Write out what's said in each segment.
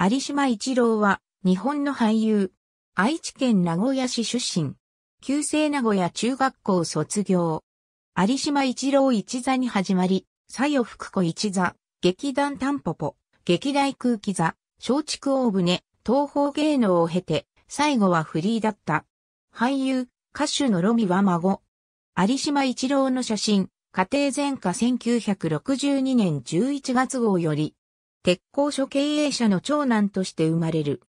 有島一郎は、日本の俳優。愛知県名古屋市出身。旧姓名古屋中学校卒業。有島一郎一座に始まり、左右福子一座、劇団タンポポ、劇大空気座、松竹大船、東方芸能を経て、最後はフリーだった。俳優、歌手のロミは孫。有島一郎の写真、家庭前科1962年11月号より、鉄工所経営者の長男として生まれる。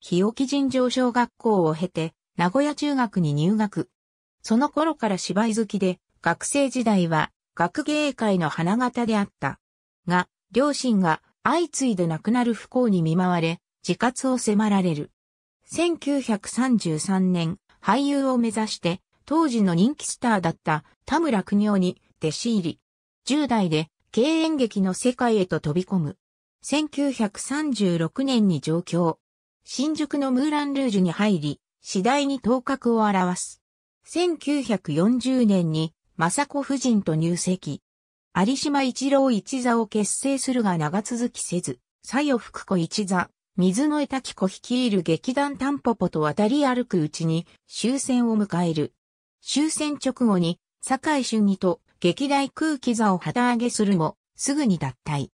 日置尋常小学校を経て、名古屋中学に入学。その頃から芝居好きで、学生時代は学芸会の花形であった。が、両親が相次いで亡くなる不幸に見舞われ、自活を迫られる。1933年、俳優を目指して、当時の人気スターだった田村邦夫に弟子入り。10代で経営劇の世界へと飛び込む。1936年に上京。新宿のムーランルージュに入り、次第に頭角を表す。1940年に、雅子夫人と入籍。有島一郎一座を結成するが長続きせず、左与福子一座、水野江滝子率いる劇団タンポポと渡り歩くうちに終戦を迎える。終戦直後に、坂井俊二と劇大空気座を旗揚げするも、すぐに脱退。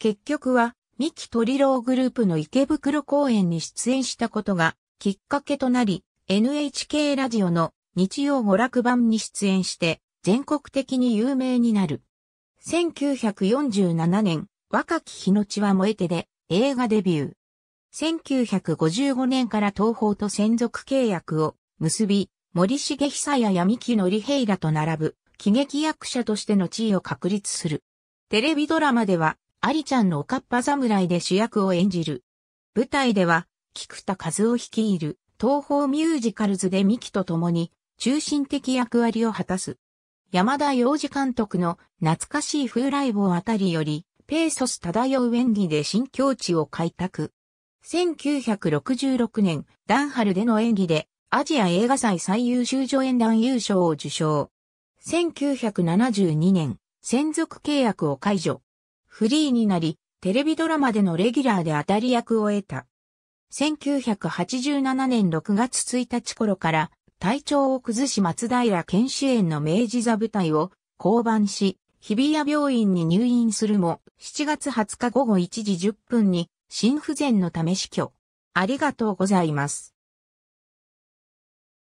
結局は、三木鳥郎グループの池袋公演に出演したことがきっかけとなり、NHK ラジオの日曜娯楽版に出演して全国的に有名になる。1947年、若き日の血は燃えてで映画デビュー。1955年から東宝と専属契約を結び、森重久也や三木のり平らと並ぶ喜劇役者としての地位を確立する。テレビドラマでは、アリちゃんのおかっぱ侍で主役を演じる。舞台では、菊田和夫率いる東方ミュージカルズでミキと共に中心的役割を果たす。山田洋次監督の懐かしい風来坊あたりより、ペーソス漂う演技で新境地を開拓。1966年、ダンハルでの演技で、アジア映画祭最優秀助演男優賞を受賞。1972年、専属契約を解除。フリーになり、テレビドラマでのレギュラーで当たり役を得た。1987年6月1日頃から体調を崩し松平健主演の明治座舞台を降板し、日比谷病院に入院するも、7月20日午後1時10分に心不全のため死去。ありがとうございます。